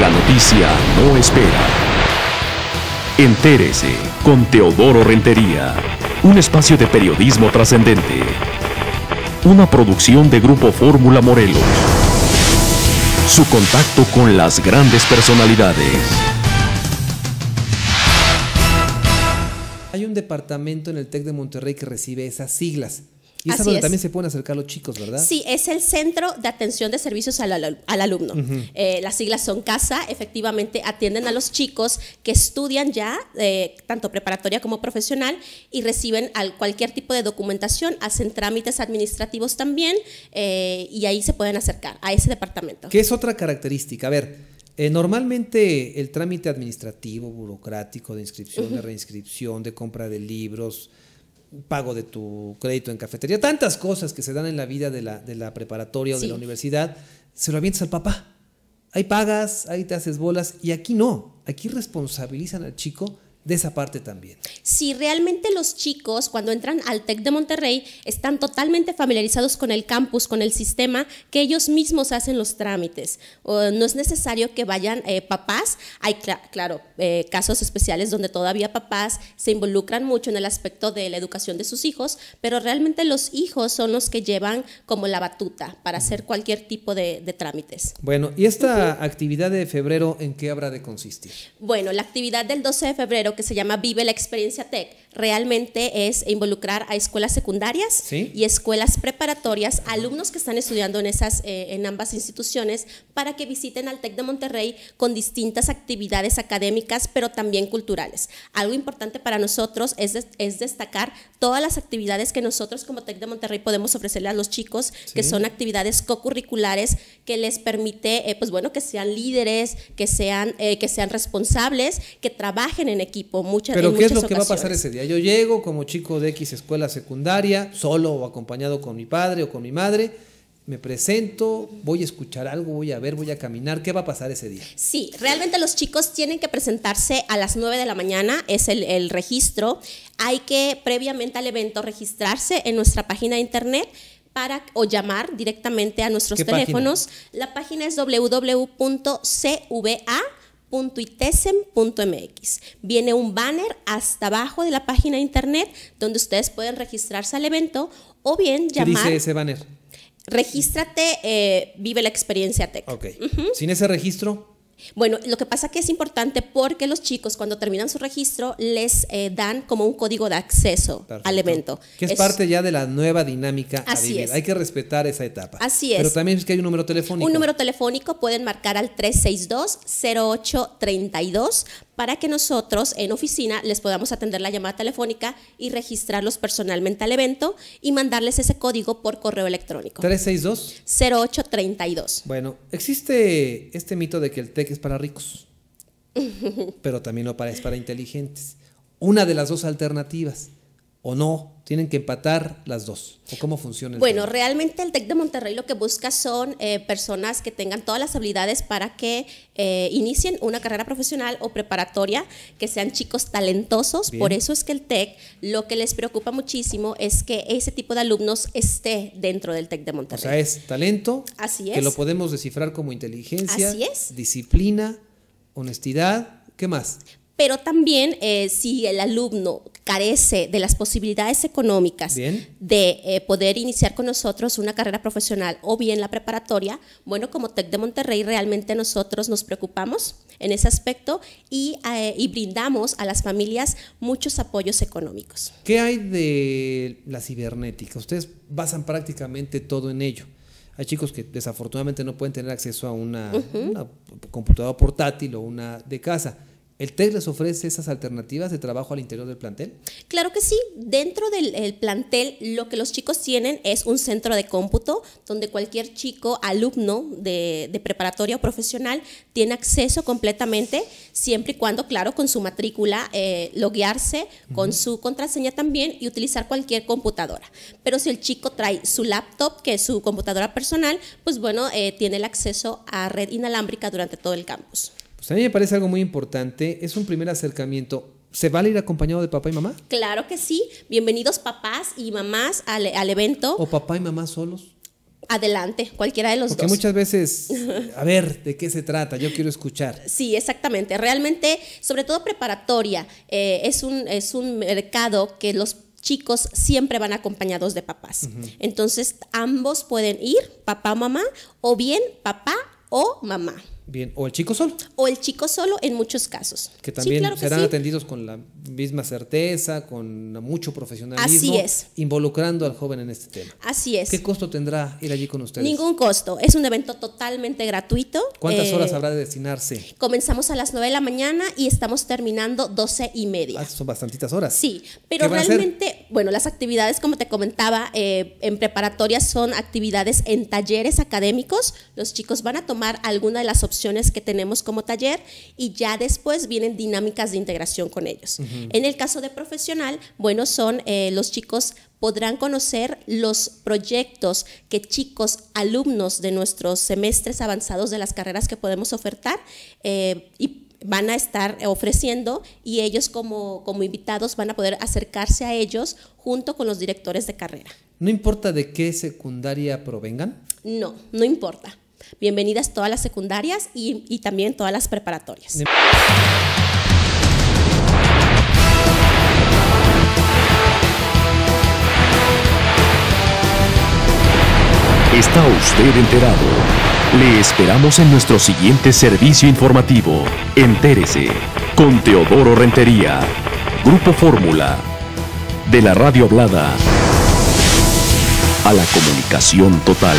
la noticia no espera. Entérese con Teodoro Rentería, un espacio de periodismo trascendente. Una producción de Grupo Fórmula Morelos. Su contacto con las grandes personalidades. Hay un departamento en el TEC de Monterrey que recibe esas siglas. Y es donde también se pueden acercar los chicos, ¿verdad? Sí, es el Centro de Atención de Servicios al, al, Alumno. Eh, las siglas son CASA, efectivamente atienden a los chicos que estudian ya, eh, tanto preparatoria como profesional, y reciben al, cualquier tipo de documentación, hacen trámites administrativos también, eh, y ahí se pueden acercar a ese departamento. ¿Qué es otra característica? A ver, eh, normalmente el trámite administrativo, burocrático, de inscripción, de reinscripción, de compra de libros, pago de tu crédito en cafetería, tantas cosas que se dan en la vida de la, preparatoria o de la universidad, se lo avientas al papá. Ahí pagas, ahí te haces bolas, y aquí no, aquí responsabilizan al chico de esa parte también. Si realmente los chicos cuando entran al TEC de Monterrey están totalmente familiarizados con el campus, con el sistema, que ellos mismos hacen los trámites. no es necesario que vayan eh, papás, hay claro eh, casos especiales donde todavía papás se involucran mucho en el aspecto de la educación de sus hijos, pero realmente los hijos son los que llevan como la batuta para hacer cualquier tipo de, trámites. Bueno, ¿y esta actividad de febrero en qué habrá de consistir? Bueno, la actividad del 12 de febrero que se llama Vive la Experiencia Tech realmente es involucrar a escuelas secundarias y escuelas preparatorias, alumnos que están estudiando en, esas, eh, en ambas instituciones, para que visiten al TEC de Monterrey con distintas actividades académicas, pero también culturales. Algo importante para nosotros es, es destacar todas las actividades que nosotros como TEC de Monterrey podemos ofrecerle a los chicos, que son actividades co-curriculares que les permite, eh, pues bueno, que sean líderes, que sean, eh, que sean responsables, que trabajen en equipo pero ¿qué es lo que va a pasar ese día? Yo llego como chico de X escuela secundaria, solo o acompañado con mi padre o con mi madre, me presento, voy a escuchar algo, voy a ver, voy a caminar, ¿qué va a pasar ese día? Sí, realmente los chicos tienen que presentarse a las 9 de la mañana, es el, registro, hay que previamente al evento registrarse en nuestra página de internet para o llamar directamente a nuestros teléfonos. La página es www.cva .itesen.mx. Viene un banner hasta abajo de la página de internet donde ustedes pueden registrarse al evento o bien llamar. ¿Qué dice ese banner? Regístrate, eh, vive la experiencia tech. Ok. Sin ese registro. Bueno, lo que pasa que es importante porque los chicos cuando terminan su registro les eh, dan como un código de acceso al evento. Que es, parte ya de la nueva dinámica. Así a Hay que respetar esa etapa. Así es. Pero también es que hay un número telefónico. Un número telefónico pueden marcar al 362-0832 para que nosotros en oficina les podamos atender la llamada telefónica y registrarlos personalmente al evento y mandarles ese código por correo electrónico. 362 0832. Bueno, existe este mito de que el TEC es para ricos, pero también no para, es para inteligentes. Una de las dos alternativas o no? ¿Tienen que empatar las dos? ¿O cómo funciona? El bueno, realmente el TEC de Monterrey lo que busca son eh, personas que tengan todas las habilidades para que eh, inicien una carrera profesional o preparatoria, que sean chicos talentosos. Por eso es que el TEC lo que les preocupa muchísimo es que ese tipo de alumnos esté dentro del TEC de Monterrey. O sea, es talento. Así es. Que lo podemos descifrar como inteligencia. Así es. Disciplina, honestidad. ¿Qué más? pero también eh, si el alumno carece de las posibilidades económicas de eh, poder iniciar con nosotros una carrera profesional o bien la preparatoria, bueno, como TEC de Monterrey realmente nosotros nos preocupamos en ese aspecto eh, y, brindamos a las familias muchos apoyos económicos. ¿Qué hay de la cibernética? Ustedes basan prácticamente todo en ello. Hay chicos que desafortunadamente no pueden tener acceso a una computadora portátil o una de casa ¿El TEC les ofrece esas alternativas de trabajo al interior del plantel? Claro que sí. Dentro del plantel lo que los chicos tienen es un centro de cómputo donde cualquier chico, alumno de, preparatoria o profesional, tiene acceso completamente, siempre y cuando, claro, con su matrícula, eh, loguearse con su contraseña también y utilizar cualquier computadora. Pero si el chico trae su laptop, que es su computadora personal, pues bueno, eh, tiene el acceso a red inalámbrica durante todo el campus. Pues a mí me parece algo muy importante. Es un primer acercamiento. ¿Se vale ir acompañado de papá y mamá? Claro que sí. Bienvenidos papás y mamás al, evento. ¿O papá y mamá solos? Adelante, cualquiera de los dos. Porque muchas veces, a ver, ¿de qué se trata? Yo quiero escuchar. Sí, exactamente. Realmente, sobre todo preparatoria, eh, es, un, es un mercado que los chicos siempre van acompañados de papás. Entonces, ambos pueden ir, papá o mamá, o bien papá o mamá. Bien, o el chico solo. O el chico solo en muchos casos. Que también serán atendidos con la misma certeza, con mucho profesionalismo. Así es. Involucrando al joven en este tema. Así es. ¿Qué costo tendrá ir allí con ustedes? Ningún costo. Es un evento totalmente gratuito. ¿Cuántas eh, horas habrá de destinarse? Comenzamos a las 9 de la mañana y estamos terminando 12 y media. Ah, son bastantitas horas. Sí, pero realmente, bueno, las actividades, como te comentaba, eh, en preparatoria son actividades en talleres académicos. Los chicos van a tomar alguna de las opciones que tenemos como taller y ya después vienen dinámicas de integración con ellos. En el caso de profesional, bueno, son eh, los chicos podrán conocer los proyectos que chicos, alumnos de nuestros semestres avanzados de las carreras que podemos ofertar eh, y van a estar ofreciendo y ellos como, como invitados van a poder acercarse a ellos junto con los directores de carrera. ¿No importa de qué secundaria provengan? No, no importa. Bienvenidas todas las secundarias y, también todas las preparatorias. Está usted enterado. Le esperamos en nuestro siguiente servicio informativo. Entérese con Teodoro Rentería, Grupo Fórmula, de la radio hablada a la comunicación total.